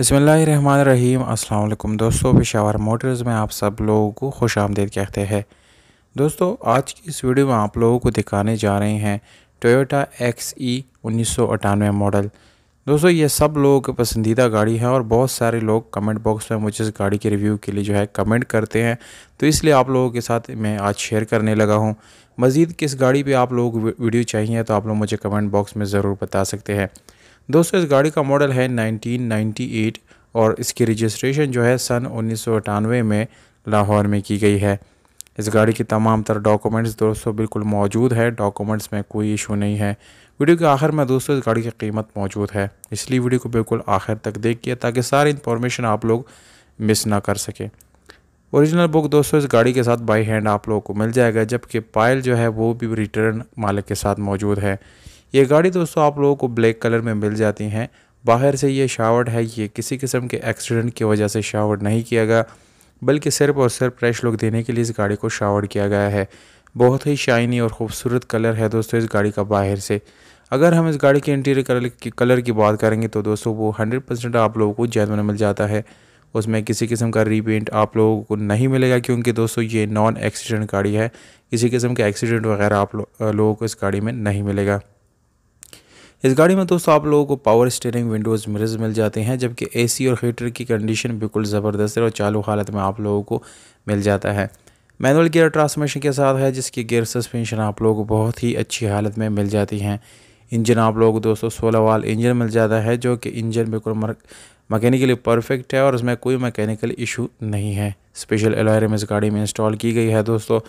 बसमीम अल्लाम दोस्तों पेशावर मोटर्स में आप सब लोगों को खुश आमदेद कहते हैं दोस्तों आज की इस वीडियो में आप लोगों को दिखाने जा रहे हैं टोयोटा एक्स ई उन्नीस मॉडल दोस्तों ये सब लोगों की पसंदीदा गाड़ी है और बहुत सारे लोग कमेंट बॉक्स में मुझे इस गाड़ी के रिव्यू के लिए जो है कमेंट करते हैं तो इसलिए आप लोगों के साथ मैं आज शेयर करने लगा हूँ मज़ीद किस गाड़ी पर आप लोगों को वीडियो चाहिए तो आप लोग मुझे कमेंट बॉक्स में ज़रूर बता सकते हैं दोस्तों इस गाड़ी का मॉडल है 1998 और इसकी रजिस्ट्रेशन जो है सन उन्नीस में लाहौर में की गई है इस गाड़ी की तमाम तर डॉक्यूमेंट्स दोस्तों बिल्कुल मौजूद है डॉक्यूमेंट्स में कोई इशू नहीं है वीडियो के आखिर में दोस्तों इस गाड़ी की कीमत मौजूद है इसलिए वीडियो को बिल्कुल आखिर तक देखिए ताकि सारी इन्फॉर्मेशन आप लोग मिस ना कर सकें ओरिजिनल बुक दोस्तों इस गाड़ी के साथ बाई हैंड आप लोगों को मिल जाएगा जबकि पायल जो है वो भी रिटर्न मालिक के साथ मौजूद है ये गाड़ी दोस्तों आप लोगों को ब्लैक कलर में मिल जाती हैं बाहर से ये शावर्ड है ये किसी किस्म के एक्सीडेंट की वजह से शावर्ड नहीं किया गया बल्कि सिर्फ और सिर्फ फ्रेश लुक देने के लिए इस गाड़ी को शावर्ड किया गया है बहुत ही शाइनी और खूबसूरत कलर है दोस्तों इस गाड़ी का बाहर से अगर हम इस गाड़ी के इंटीरियर कलर की कलर की बात करेंगे तो दोस्तों वो हंड्रेड परसेंट आप लोगों को जैन में मिल जाता है उसमें किसी किस्म का रीपेंट आप लोगों को नहीं मिलेगा क्योंकि दोस्तों ये नॉन एक्सीडेंट गाड़ी है किसी किस्म का एक्सीडेंट वगैरह आप लो, लोगों को इस गाड़ी में नहीं मिलेगा इस गाड़ी में दोस्तों आप लोगों को पावर स्टेयरिंग विंडोज़ मिरर्स मिल जाते हैं जबकि एसी और हीटर की कंडीशन बिल्कुल ज़बरदस्त है और चालू हालत में आप लोगों को मिल जाता है मैनुअल गियर ट्रांसमिशन के साथ है जिसकी गियर सस्पेंशन आप लोगों को बहुत ही अच्छी हालत में मिल जाती हैं इंजन आप लोगों को दोस्तों सोलह वाल इंजन मिल जाता है जो कि इंजन बिल्कुल मकैनिकली परफेक्ट है और इसमें कोई मैकेनिकल इशू नहीं है स्पेशल एम इस गाड़ी में इंस्टॉल की गई है दोस्तों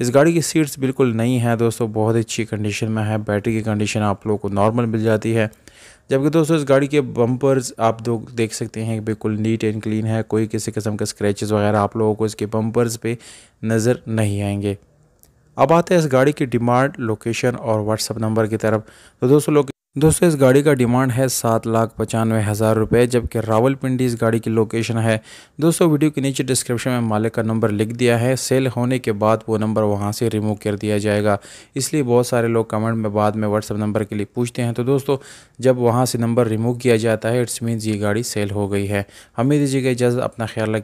इस गाड़ी की सीट्स बिल्कुल नई हैं दोस्तों बहुत अच्छी कंडीशन में है बैटरी की कंडीशन आप लोगों को नॉर्मल मिल जाती है जबकि दोस्तों इस गाड़ी के बम्पर्स आप लोग देख सकते हैं बिल्कुल नीट एंड क्लीन है कोई किसी किस्म के स्क्रैचेस वगैरह आप लोगों को इसके बम्पर्स पे नज़र नहीं आएंगे अब आते हैं इस गाड़ी की डिमांड लोकेशन और व्हाट्सअप नंबर की तरफ तो दोस्तों दोस्तों इस गाड़ी का डिमांड है सात लाख पचानवे हज़ार रुपये जबकि रावलपिंडी इस गाड़ी की लोकेशन है दोस्तों वीडियो के नीचे डिस्क्रिप्शन में मालिक का नंबर लिख दिया है सेल होने के बाद वो नंबर वहाँ से रिमूव कर दिया जाएगा इसलिए बहुत सारे लोग कमेंट में बाद में व्हाट्सअप नंबर के लिए पूछते हैं तो दोस्तों जब वहाँ से नंबर रिमूव किया जाता है इट्स मीन्स ये गाड़ी सेल हो गई है हमें दीजिएगा इजाज़त अपना ख्याल